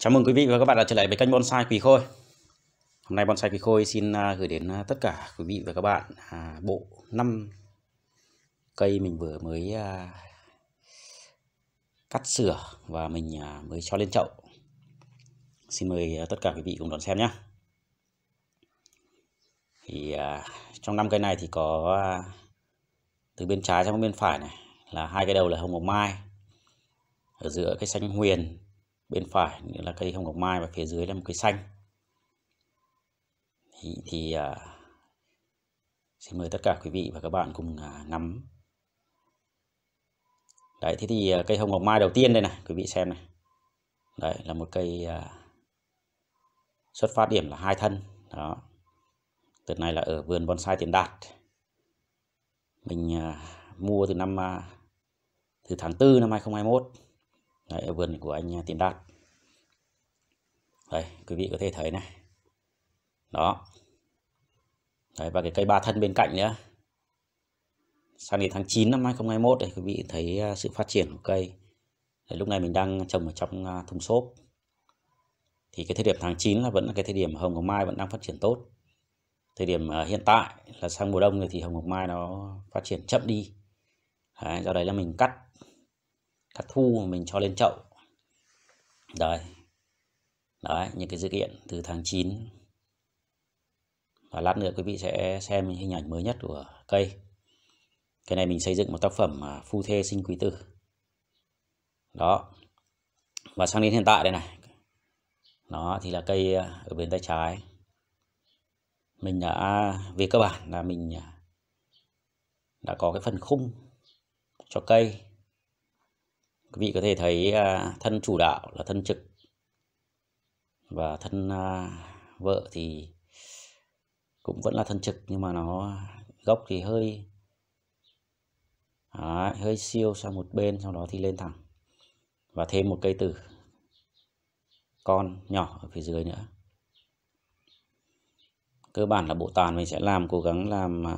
Chào mừng quý vị và các bạn đã trở lại với kênh Bonsai Quỳ Khôi Hôm nay Bonsai Quỳ Khôi xin à, gửi đến à, tất cả quý vị và các bạn à, bộ 5 cây mình vừa mới cắt sửa và mình mới cho lên chậu Xin mời tất cả quý vị cùng đón xem nhé thì Trong 5 cây này thì có từ bên trái sang bên phải này là hai cái đầu là hồng ngọc mai ở giữa cái xanh huyền bên phải nghĩa là cây hồng ngọc mai và phía dưới là một cây xanh thì, thì à, xin mời tất cả quý vị và các bạn cùng à, ngắm đấy thế thì à, cây hồng ngọc mai đầu tiên đây này quý vị xem này đấy là một cây à, xuất phát điểm là hai thân đó từ này là ở vườn bonsai tiền đạt mình à, mua từ năm à, từ tháng 4 năm 2021 Đấy, ở vườn của anh à, Tiến Đạt đây quý vị có thể thấy này đó đấy và cái cây ba thân bên cạnh nữa sang đến tháng 9 năm 2021 thì quý vị thấy à, sự phát triển của cây đấy, lúc này mình đang trồng ở trong à, thùng xốp thì cái thời điểm tháng 9 là vẫn là cái thời điểm hồng ngọc mai vẫn đang phát triển tốt thời điểm hiện tại là sang mùa đông thì hồng ngọc mai nó phát triển chậm đi đấy, do đấy là mình cắt hạt thu mình cho lên chậu đấy đấy những cái dữ kiện từ tháng 9 và lát nữa quý vị sẽ xem hình ảnh mới nhất của cây cái này mình xây dựng một tác phẩm phu thê sinh quý tử đó và sang đến hiện tại đây này nó thì là cây à, ở bên tay trái mình đã à, về cơ bản là mình à, đã có cái phần khung cho cây quý vị có thể thấy à, thân chủ đạo là thân trực và thân à, vợ thì cũng vẫn là thân trực nhưng mà nó gốc thì hơi Đấy, hơi siêu sang một bên sau đó thì lên thẳng và thêm một cây từ con nhỏ ở phía dưới nữa cơ bản là bộ tàn mình sẽ làm cố gắng làm à,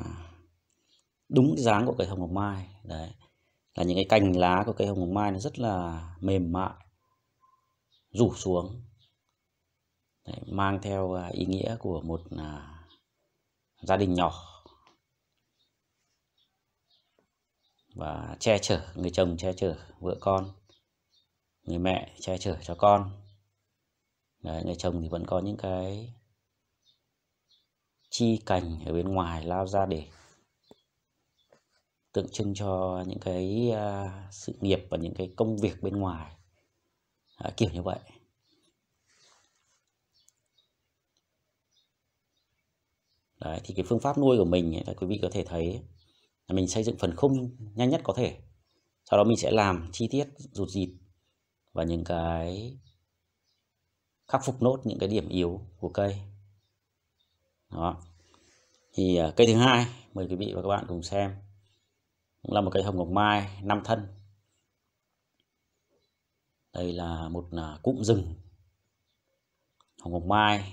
đúng dáng của cây hồng ngọc mai đấy là những cái cành lá của cây hồng hồng mai nó rất là mềm mại rủ xuống Đấy, mang theo à, ý nghĩa của một à, gia đình nhỏ và che chở người chồng che chở vợ con người mẹ che chở cho con Đấy, người chồng thì vẫn có những cái chi cành ở bên ngoài lao ra để tượng trưng cho những cái à, sự nghiệp và những cái công việc bên ngoài à, kiểu như vậy Đấy, thì cái phương pháp nuôi của mình ấy, là quý vị có thể thấy là mình xây dựng phần khung nhanh nhất có thể sau đó mình sẽ làm chi tiết rụt rịt và những cái khắc phục nốt những cái điểm yếu của cây đó thì à, cây thứ hai mời quý vị và các bạn cùng xem cũng là một cây hồng ngọc mai năm thân đây là một à, cụm rừng hồng ngọc mai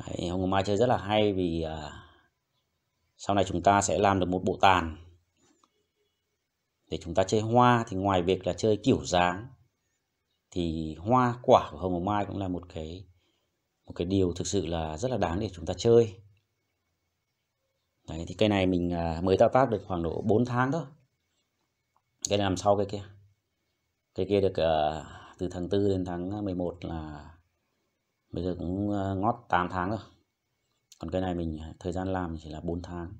Đấy, hồng ngọc mai chơi rất là hay vì à, sau này chúng ta sẽ làm được một bộ tàn để chúng ta chơi hoa thì ngoài việc là chơi kiểu dáng thì hoa quả của hồng ngọc mai cũng là một cái một cái điều thực sự là rất là đáng để chúng ta chơi Đấy, thì cây này mình à, mới thao tác được khoảng độ 4 tháng thôi cây này nằm sau cây kia cây kia được à, từ tháng 4 đến tháng 11 là bây giờ cũng à, ngót 8 tháng rồi còn cây này mình thời gian làm chỉ là 4 tháng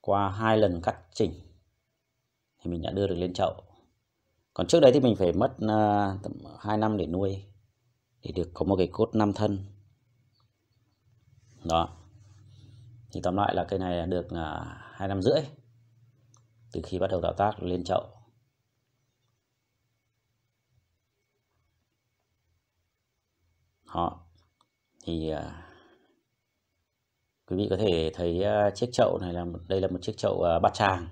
qua hai lần cắt chỉnh thì mình đã đưa được lên chậu còn trước đấy thì mình phải mất uh, 2 năm để nuôi để được có một cái cốt 5 thân đó thì tóm lại là cây này được à, hai năm rưỡi từ khi bắt đầu tạo tác lên chậu họ thì à, quý vị có thể thấy à, chiếc chậu này là đây là một chiếc chậu bát tràng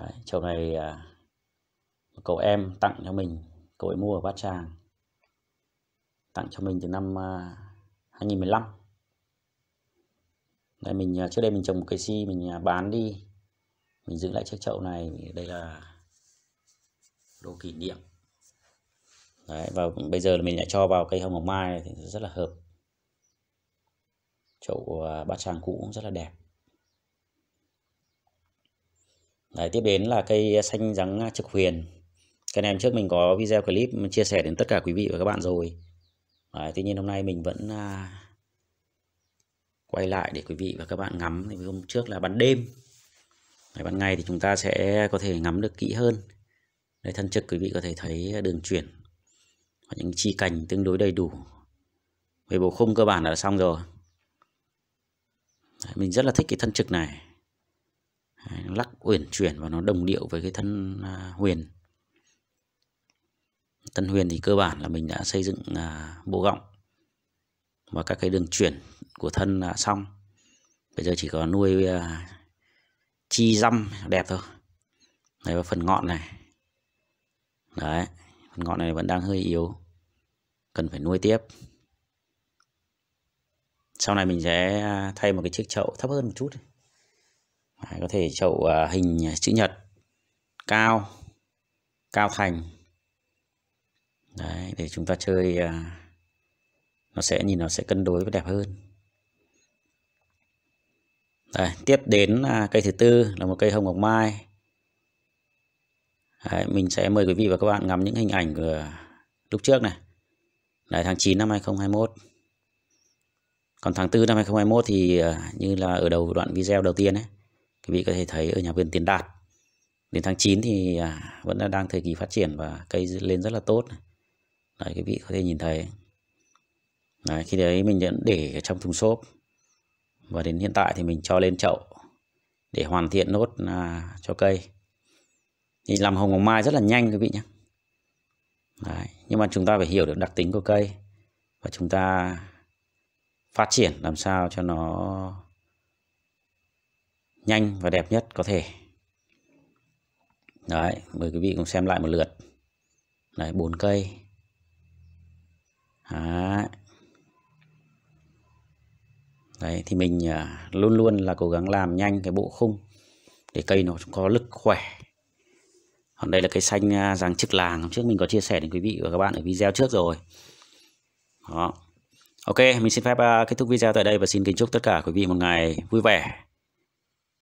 Đấy, chậu này cậu em tặng cho mình cậu ấy mua ở bát tràng tặng cho mình từ năm uh, 2015 đây mình à, trước đây mình trồng một cây si mình à, bán đi mình giữ lại chiếc chậu này đây là đồ kỷ niệm Đấy, và bây giờ mình lại cho vào cây hồng hồng mai thì rất là hợp chậu à, bát tràng cũ cũng rất là đẹp Đấy, tiếp đến là cây xanh rắn trực huyền cái này trước mình có video clip chia sẻ đến tất cả quý vị và các bạn rồi Đấy, tuy nhiên hôm nay mình vẫn quay lại để quý vị và các bạn ngắm thì hôm trước là ban đêm ngày ban ngày thì chúng ta sẽ có thể ngắm được kỹ hơn đây thân trực quý vị có thể thấy đường chuyển và những chi cành tương đối đầy đủ về bộ khung cơ bản là xong rồi Đấy, mình rất là thích cái thân trực này Đấy, nó lắc uyển chuyển và nó đồng điệu với cái thân uh, huyền thân huyền thì cơ bản là mình đã xây dựng uh, bộ gọng và các cái đường chuyển của thân là xong bây giờ chỉ có nuôi à, chi răm đẹp thôi đấy và phần ngọn này đấy phần ngọn này vẫn đang hơi yếu cần phải nuôi tiếp sau này mình sẽ à, thay một cái chiếc chậu thấp hơn một chút có thể chậu à, hình chữ nhật cao cao thành đấy để chúng ta chơi uh, nó sẽ nhìn nó sẽ cân đối và đẹp hơn Đấy, tiếp đến là cây thứ tư là một cây hồng ngọc mai Đấy, mình sẽ mời quý vị và các bạn ngắm những hình ảnh của lúc trước này Đấy, tháng 9 năm 2021 còn tháng 4 năm 2021 thì à, như là ở đầu đoạn video đầu tiên ấy, quý vị có thể thấy ở nhà vườn tiền đạt đến tháng 9 thì à, vẫn là đang thời kỳ phát triển và cây lên rất là tốt đấy quý vị có thể nhìn thấy Đấy, khi đấy mình đã để trong thùng xốp và đến hiện tại thì mình cho lên chậu để hoàn thiện nốt à, cho cây thì làm hồng ngọc mai rất là nhanh quý vị nhé đấy, nhưng mà chúng ta phải hiểu được đặc tính của cây và chúng ta phát triển làm sao cho nó nhanh và đẹp nhất có thể đấy mời quý vị cùng xem lại một lượt đấy bốn cây đấy đấy thì mình à, luôn luôn là cố gắng làm nhanh cái bộ khung để cây nó có lực khỏe còn đây là cây xanh giáng à, trực làng hôm trước mình có chia sẻ đến quý vị và các bạn ở video trước rồi đó ok mình xin phép à, kết thúc video tại đây và xin kính chúc tất cả quý vị một ngày vui vẻ